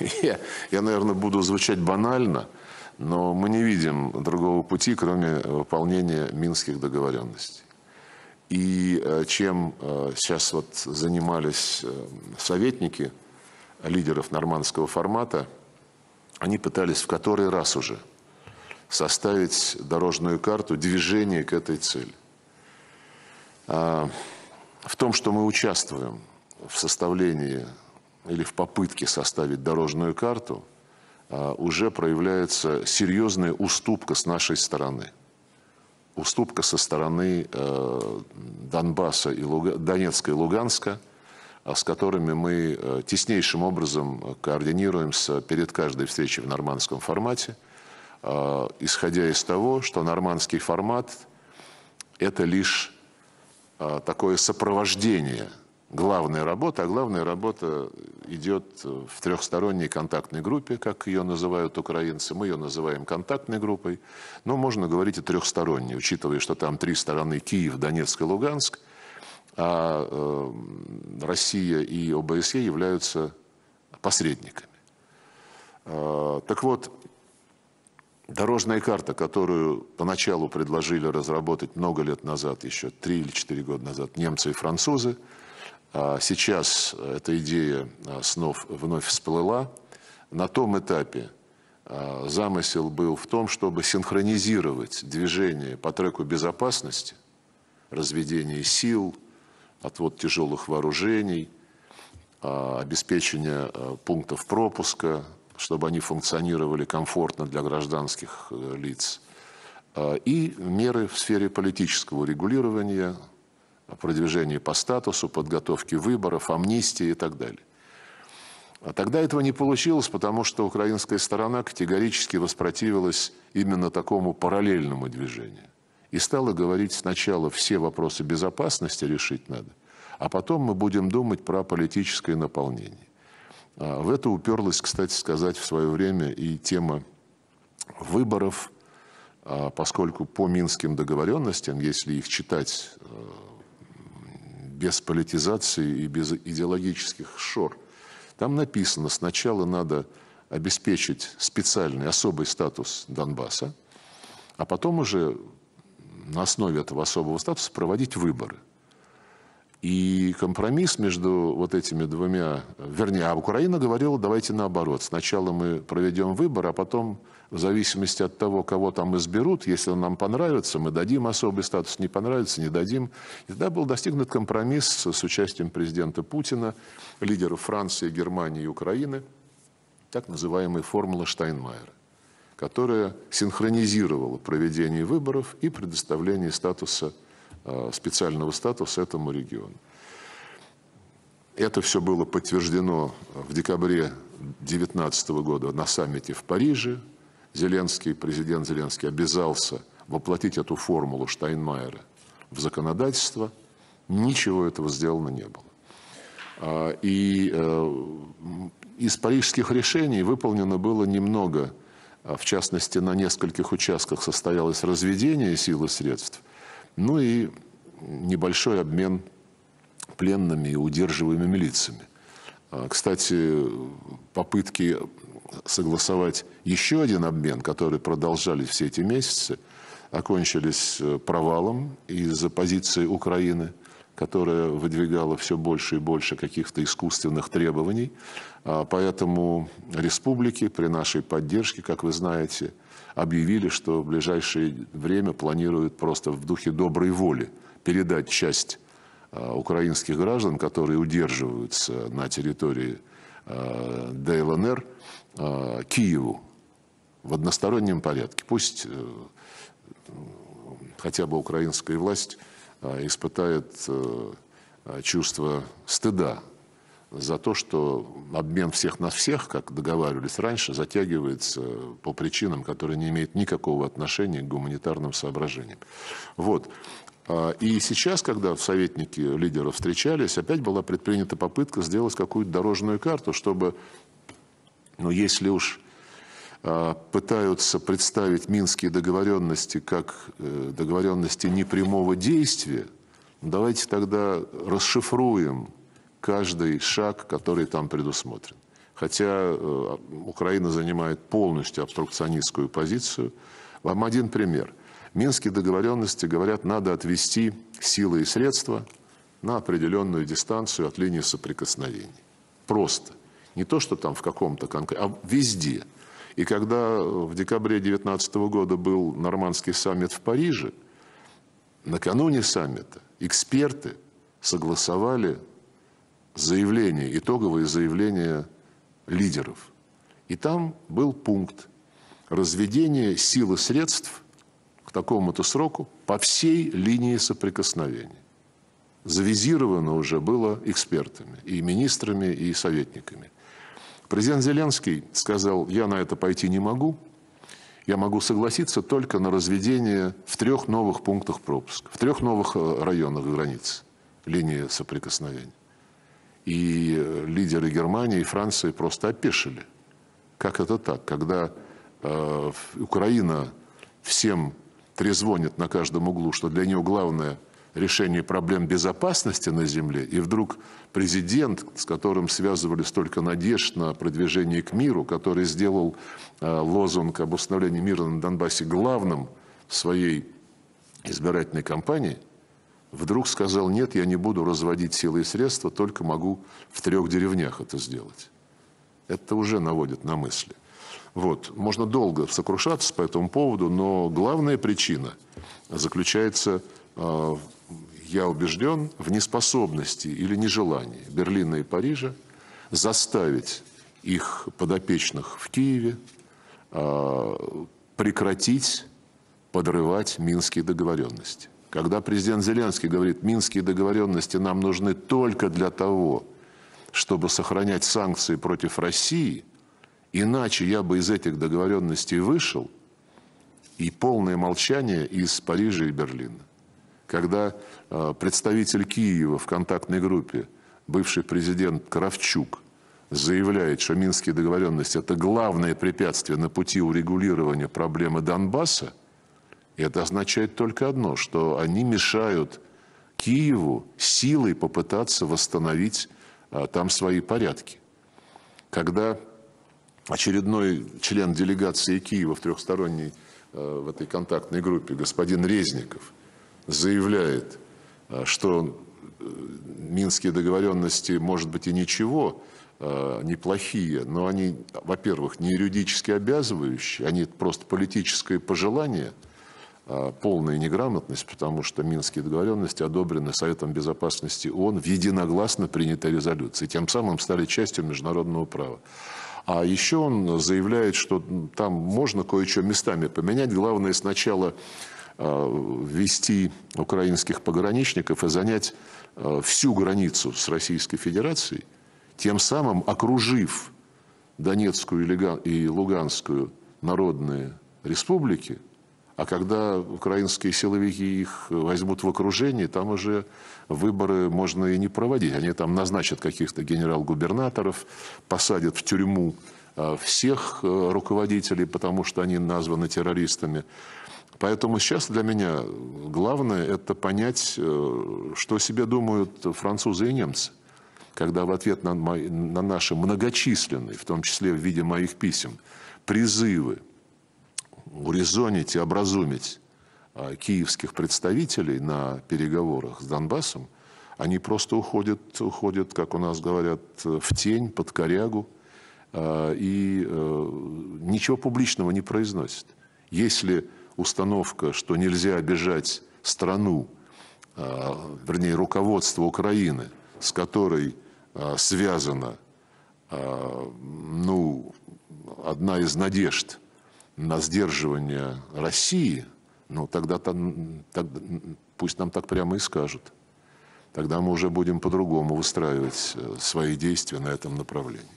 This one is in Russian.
я, я, наверное, буду звучать банально, но мы не видим другого пути, кроме выполнения минских договоренностей. И э, чем э, сейчас вот занимались э, советники лидеров нормандского формата, они пытались в который раз уже составить дорожную карту движения к этой цели. А, в том, что мы участвуем в составлении или в попытке составить дорожную карту, а, уже проявляется серьезная уступка с нашей стороны. Уступка со стороны э, Донбасса, и Луга... Донецка и Луганска, а, с которыми мы э, теснейшим образом координируемся перед каждой встречей в нормандском формате, а, исходя из того, что нормандский формат – это лишь такое сопровождение – главная работа, а главная работа идет в трехсторонней контактной группе, как ее называют украинцы. Мы ее называем контактной группой, но можно говорить и трехсторонней, учитывая, что там три стороны Киев, Донецк и Луганск, а э, Россия и ОБСЕ являются посредниками. А, так вот, дорожная карта, которую поначалу предложили разработать много лет назад, еще три или четыре года назад, немцы и французы – а сейчас эта идея а, снов вновь всплыла. На том этапе а, замысел был в том, чтобы синхронизировать движение по треку безопасности, разведение сил, отвод тяжелых вооружений, обеспечение пунктов пропуска, чтобы они функционировали комфортно для гражданских э, лиц, и меры в сфере политического регулирования – о продвижении по статусу, подготовке выборов, амнистии и так далее. А тогда этого не получилось, потому что украинская сторона категорически воспротивилась именно такому параллельному движению. И стала говорить сначала все вопросы безопасности решить надо, а потом мы будем думать про политическое наполнение. А в это уперлась, кстати сказать, в свое время и тема выборов, а поскольку по минским договоренностям, если их читать э, без политизации и без идеологических шор. Там написано, сначала надо обеспечить специальный, особый статус Донбасса, а потом уже на основе этого особого статуса проводить выборы. И компромисс между вот этими двумя, вернее, а Украина говорила, давайте наоборот, сначала мы проведем выбор, а потом в зависимости от того, кого там изберут, если он нам понравится, мы дадим особый статус, не понравится, не дадим. И тогда был достигнут компромисс с участием президента Путина, лидеров Франции, Германии и Украины, так называемая формула Штайнмайера которая синхронизировала проведение выборов и предоставление статуса Э, специального статуса этому региону. Это все было подтверждено в декабре 2019 года на саммите в Париже. Зеленский, президент Зеленский обязался воплотить эту формулу Штайнмайера в законодательство. Ничего этого сделано не было. А, и э, из парижских решений выполнено было немного. А, в частности, на нескольких участках состоялось разведение сил и средств ну и небольшой обмен пленными и удерживаемыми лицами. А, кстати, попытки согласовать еще один обмен, который продолжались все эти месяцы, окончились э, провалом из-за позиции Украины, которая выдвигала все больше и больше каких-то искусственных требований. А, поэтому республики при нашей поддержке, как вы знаете, объявили, что в ближайшее время планируют просто в духе доброй воли передать часть а, украинских граждан, которые удерживаются на территории а, ДЛНР, а, Киеву в одностороннем порядке. Пусть э, хотя бы украинская власть испытает э, чувство стыда за то, что обмен всех на всех, как договаривались раньше, затягивается по причинам, которые не имеют никакого отношения к гуманитарным соображениям. Вот. А, и сейчас, когда в советники лидеров встречались, опять была предпринята попытка сделать какую-то дорожную карту, чтобы, ну, если уж а, пытаются представить минские договоренности как э, договоренности непрямого действия, давайте тогда расшифруем каждый шаг, который там предусмотрен. Хотя э, Украина занимает полностью обструкционистскую позицию. Вам один пример. Минские договоренности говорят, надо отвести силы и средства на определенную дистанцию от линии соприкосновений. Просто. Не то, что там в каком-то конкретном, а везде. И когда э, в декабре 2019 года был нормандский саммит в Париже, накануне саммита эксперты согласовали заявление, итоговое заявление лидеров. И там был пункт разведения сил и средств к такому-то сроку по всей линии соприкосновения. Завизировано уже было экспертами, и министрами, и советниками. Президент Зеленский сказал, я на это пойти не могу, я могу согласиться только на разведение в трех новых пунктах пропуска, в трех новых э, районах границ линии соприкосновения. И э, лидеры Германии и Франции просто опешили. Как это так, когда э, Украина всем трезвонит на каждом углу, что для нее главное решение проблем безопасности на земле, и вдруг президент, с которым связывали столько надежд на продвижение к миру, который сделал э, лозунг об установлении мира на Донбассе главным в своей избирательной кампании – вдруг сказал, нет, я не буду разводить силы и средства, только могу в трех деревнях это сделать. Это уже наводит на мысли. Вот. Можно долго сокрушаться по этому поводу, но главная причина заключается, э, я убежден, в неспособности или нежелании Берлина и Парижа заставить их подопечных в Киеве э, прекратить подрывать минские договоренности. Когда президент Зеленский говорит, минские договоренности нам нужны только для того, чтобы сохранять санкции против России, иначе я бы из этих договоренностей вышел, и полное молчание из Парижа и Берлина. Когда э, представитель Киева в контактной группе, бывший президент Кравчук, заявляет, что минские договоренности – это главное препятствие на пути урегулирования проблемы Донбасса – и это означает только одно, что они мешают Киеву силой попытаться восстановить а, там свои порядки. Когда очередной член делегации Киева в трехсторонней а, в этой контактной группе, господин Резников, заявляет, а, что э, минские договоренности, может быть, и ничего, неплохие, но они, во-первых, не юридически обязывающие, они просто политическое пожелание – а, полная неграмотность, потому что Минские договоренности одобрены Советом Безопасности ООН в единогласно принятой резолюции, тем самым стали частью международного права. А еще он заявляет, что там можно кое-что местами поменять. Главное сначала а, ввести украинских пограничников и занять а, всю границу с Российской Федерацией, тем самым окружив Донецкую и Луганскую народные республики, а когда украинские силовики их возьмут в окружение, там уже выборы можно и не проводить. Они там назначат каких-то генерал-губернаторов, посадят в тюрьму э, всех э, руководителей, потому что они названы террористами. Поэтому сейчас для меня главное это понять, э, что себе думают французы и немцы, когда в ответ на, мои, на наши многочисленные, в том числе в виде моих писем, призывы урезонить и образумить а, киевских представителей на переговорах с Донбассом, они просто уходят, уходят, как у нас говорят, в тень, под корягу, а, и э, ничего публичного не произносят. Если установка, что нельзя обижать страну, а, вернее, руководство Украины, с которой связана ну, одна из надежд – на сдерживание России, ну тогда, -то, тогда пусть нам так прямо и скажут. Тогда мы уже будем по-другому выстраивать э, свои действия на этом направлении.